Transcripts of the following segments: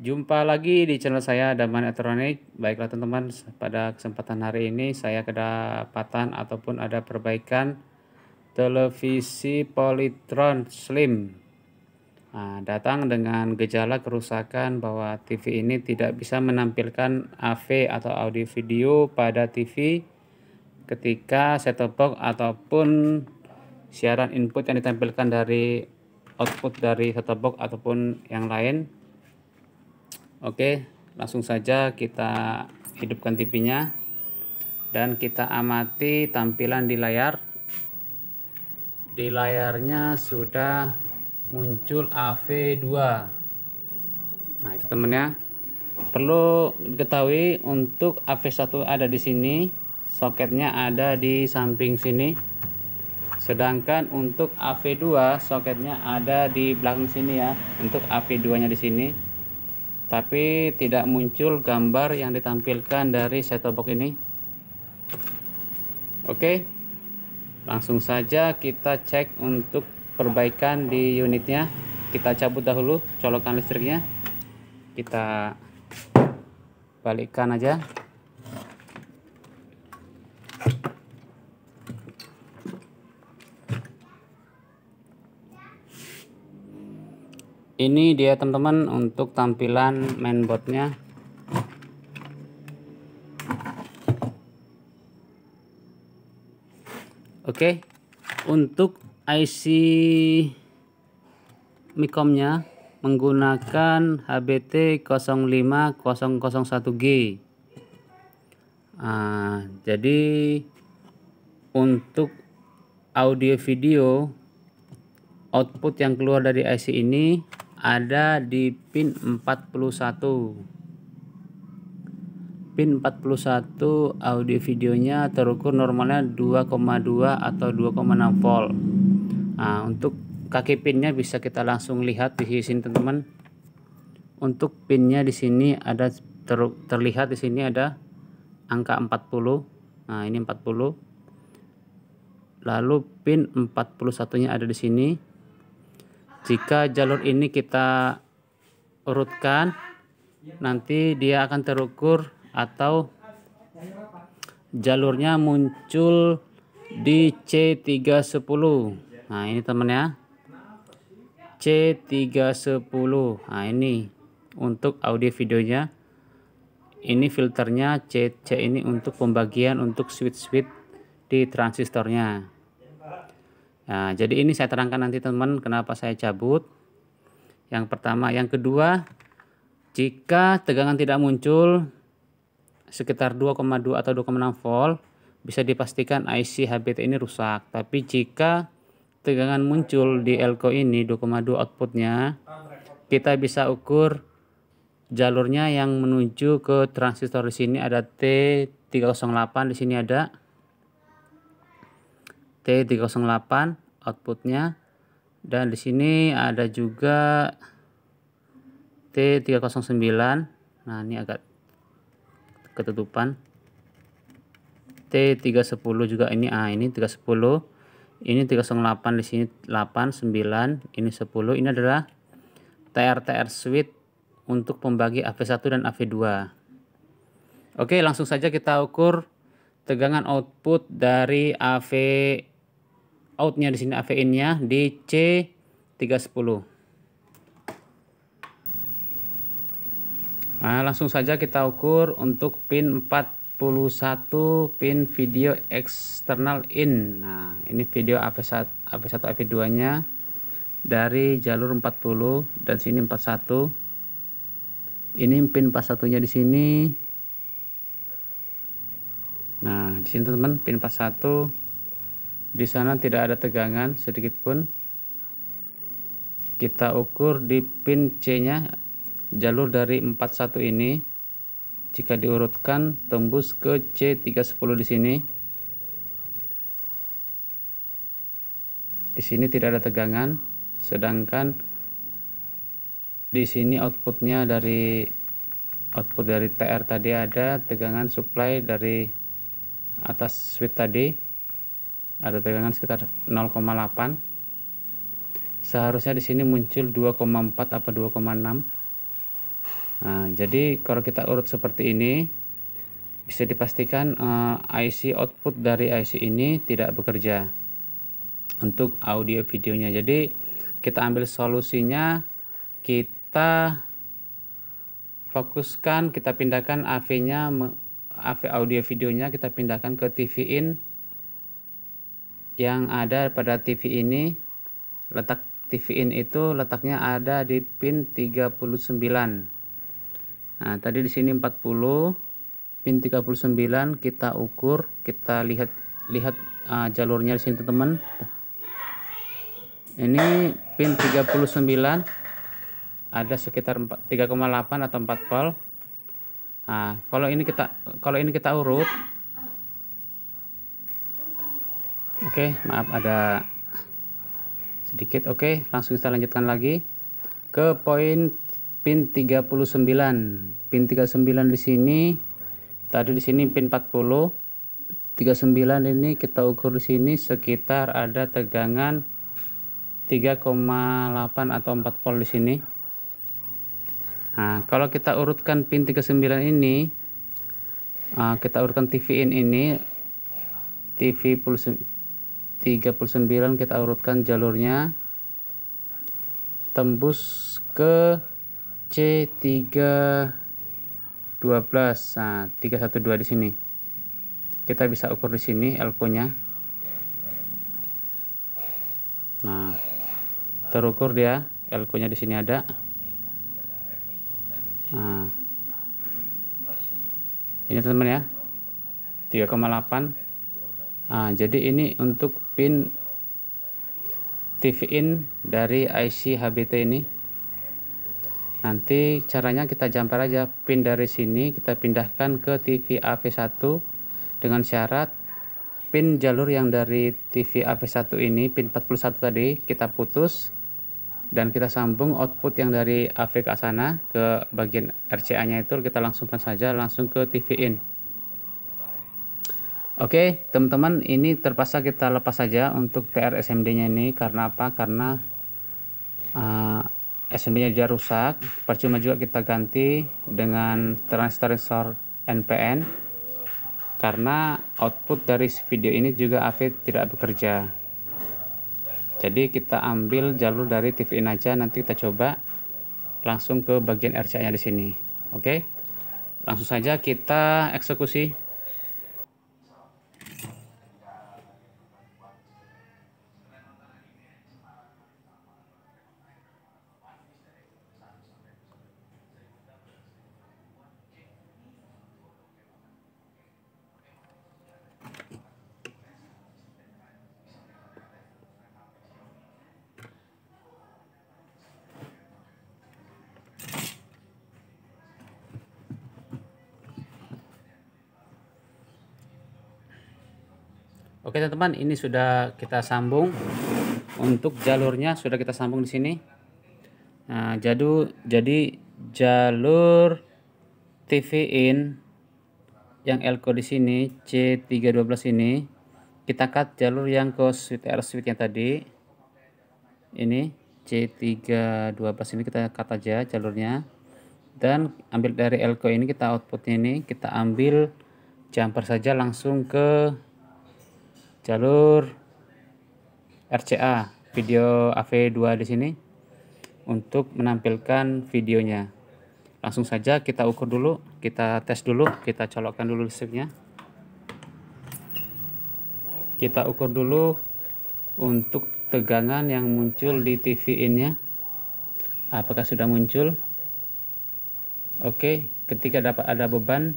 Jumpa lagi di channel saya Daman Elektronik. Baiklah teman-teman, pada kesempatan hari ini saya kedapatan ataupun ada perbaikan televisi Polytron Slim. Nah, datang dengan gejala kerusakan bahwa TV ini tidak bisa menampilkan AV atau audio video pada TV ketika set-top box ataupun siaran input yang ditampilkan dari output dari set box ataupun yang lain Oke, langsung saja kita hidupkan TV-nya dan kita amati tampilan di layar. Di layarnya sudah muncul AV2. Nah, itu temennya. Perlu diketahui untuk AV1 ada di sini, soketnya ada di samping sini. Sedangkan untuk AV2 soketnya ada di belakang sini ya. Untuk AV2-nya di sini tapi tidak muncul gambar yang ditampilkan dari set box ini oke langsung saja kita cek untuk perbaikan di unitnya kita cabut dahulu colokan listriknya kita balikkan aja ini dia teman-teman untuk tampilan mainboardnya oke untuk IC mikomnya menggunakan HBT 05001G nah, jadi untuk audio video output yang keluar dari IC ini ada di pin 41 pin 41 audio videonya terukur normalnya 2,2 atau 2,6 volt nah untuk kaki pinnya bisa kita langsung lihat di sini teman-teman untuk pinnya di sini ada ter, terlihat di sini ada angka 40 nah ini 40 lalu pin 41 nya ada di sini jika jalur ini kita urutkan nanti dia akan terukur atau jalurnya muncul di C310 nah ini teman ya C310 nah ini untuk audio videonya ini filternya C, C ini untuk pembagian untuk switch-switch di transistornya Nah, jadi ini saya terangkan nanti teman kenapa saya cabut. Yang pertama, yang kedua, jika tegangan tidak muncul sekitar 2,2 atau 2,6 volt, bisa dipastikan IC HBT ini rusak. Tapi jika tegangan muncul di elko ini 2,2 outputnya, kita bisa ukur jalurnya yang menuju ke transistor di sini ada T308 di sini ada T308 outputnya dan di sini ada juga T309 nah ini agak ketutupan T310 juga ini ah ini 310 ini 308 di sini 89 ini 10 ini adalah TRTR switch untuk pembagi AV1 dan AV2 Oke langsung saja kita ukur tegangan output dari AV outnya di sini AVN-nya di C310. Nah, langsung saja kita ukur untuk pin 41 pin video eksternal in. Nah, ini video AV1 AV1 AV2-nya dari jalur 40 dan sini 41. Ini pin 41-nya di sini. Nah, di sini teman-teman pin 41 di sana tidak ada tegangan sedikit pun. Kita ukur di pin C-nya jalur dari 41 ini jika diurutkan tembus ke C310 di sini. Di sini tidak ada tegangan, sedangkan di sini outputnya dari output dari TR tadi ada tegangan supply dari atas switch tadi ada tegangan sekitar 0,8 seharusnya di sini muncul 2,4 apa 2,6 nah, jadi kalau kita urut seperti ini bisa dipastikan uh, eh, IC output dari IC ini tidak bekerja untuk audio videonya jadi kita ambil solusinya kita fokuskan kita pindahkan AV nya AV audio videonya kita pindahkan ke TV in yang ada pada TV ini letak TV in itu letaknya ada di pin 39 nah tadi di sini 40 pin 39 kita ukur kita lihat lihat uh, jalurnya di sini teman ini pin 39 ada sekitar 3,8 atau 4 volt nah, kalau ini kita kalau ini kita urut Oke, okay, maaf ada sedikit. Oke, okay, langsung kita lanjutkan lagi ke poin pin 39. Pin 39 di sini tadi di sini pin 40. 39 ini kita ukur di sini sekitar ada tegangan 3,8 atau 4 volt di sini. Nah, kalau kita urutkan pin 39 ini, ah, kita urutkan TVN ini, TV pulse 39 kita urutkan jalurnya tembus ke C3 12 nah 312 di sini kita bisa ukur di sini elko nah terukur dia elko nya di sini ada nah ini teman-teman ya 3,8 nah jadi ini untuk Pin TV in dari IC HBT ini nanti caranya kita jumper aja pin dari sini kita pindahkan ke TV AV1 dengan syarat pin jalur yang dari TV AV1 ini pin 41 tadi kita putus dan kita sambung output yang dari AV ke sana ke bagian RCA nya itu kita langsungkan saja langsung ke TV in Oke, teman-teman, ini terpaksa kita lepas saja untuk trsmd nya ini karena apa? Karena uh, eh, SMD-nya sudah rusak. Percuma juga kita ganti dengan transistor NPN karena output dari video ini juga AV tidak bekerja. Jadi kita ambil jalur dari tv in aja nanti kita coba langsung ke bagian RCA-nya di sini. Oke. Langsung saja kita eksekusi Oke teman-teman, ini sudah kita sambung untuk jalurnya sudah kita sambung di sini. Nah, jadu, jadi jalur TV in yang elko di sini C312 ini kita cut jalur yang ke switch air switch yang tadi. Ini C312 ini kita cut aja jalurnya. Dan ambil dari elko ini kita outputnya ini kita ambil jumper saja langsung ke jalur RCA video AV2 di sini untuk menampilkan videonya. Langsung saja kita ukur dulu, kita tes dulu, kita colokkan dulu listriknya. Kita ukur dulu untuk tegangan yang muncul di TV ini ya. Apakah sudah muncul? Oke, ketika dapat ada beban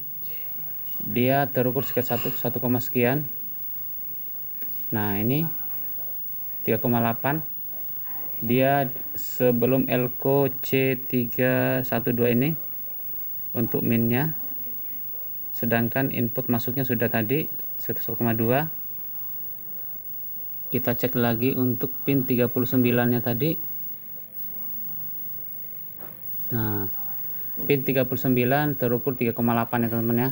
dia terukur sekitar 1, 1, sekian Nah, ini 3,8 dia sebelum elko C312 ini untuk minnya sedangkan input masuknya sudah tadi 1,2 kita cek lagi untuk pin 39 nya tadi nah pin 39 terukur 3,8 ya teman-teman ya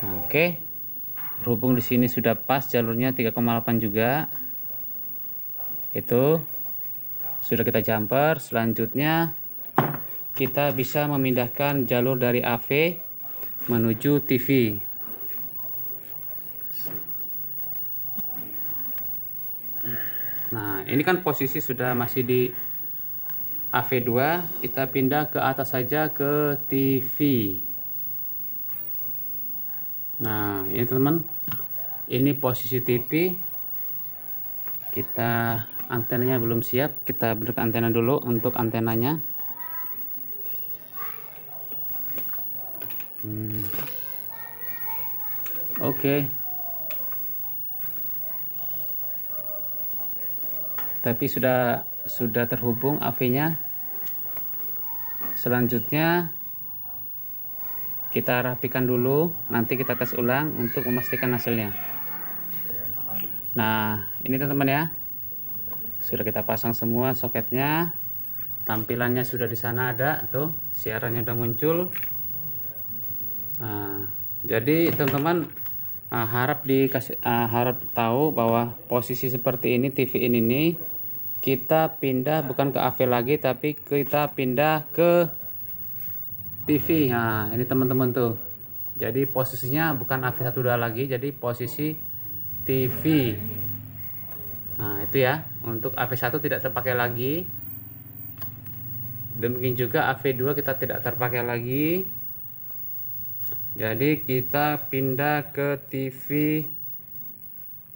nah, oke okay berhubung di sini sudah pas jalurnya 3,8 juga itu sudah kita jumper selanjutnya kita bisa memindahkan jalur dari AV menuju TV nah ini kan posisi sudah masih di AV2 kita pindah ke atas saja ke TV Nah, ini teman-teman. Ini posisi TV. Kita antenanya belum siap. Kita bentuk antena dulu untuk antenanya. Hmm. Oke. Okay. Tapi sudah sudah terhubung AV-nya. Selanjutnya kita rapikan dulu nanti kita tes ulang untuk memastikan hasilnya nah ini teman-teman ya sudah kita pasang semua soketnya tampilannya sudah di sana ada tuh siarannya udah muncul nah, jadi teman-teman uh, harap dikasih uh, harap tahu bahwa posisi seperti ini TV ini nih kita pindah bukan ke AV lagi tapi kita pindah ke TV, nah ini teman-teman tuh jadi posisinya bukan AV12 lagi jadi posisi TV nah itu ya untuk AV1 tidak terpakai lagi dan mungkin juga AV2 kita tidak terpakai lagi jadi kita pindah ke TV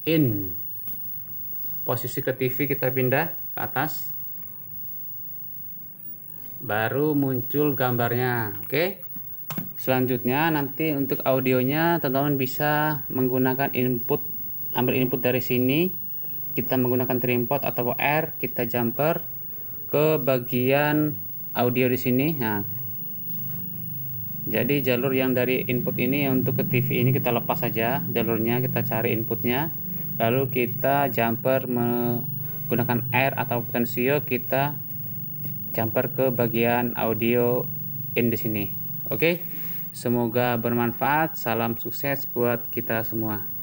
in posisi ke TV kita pindah ke atas baru muncul gambarnya oke okay? selanjutnya nanti untuk audionya teman-teman bisa menggunakan input ambil input dari sini kita menggunakan trimpot atau R kita jumper ke bagian audio di sini nah jadi jalur yang dari input ini untuk ke TV ini kita lepas saja jalurnya kita cari inputnya lalu kita jumper menggunakan R atau potensio kita campur ke bagian audio in di sini. Oke, okay? semoga bermanfaat. Salam sukses buat kita semua.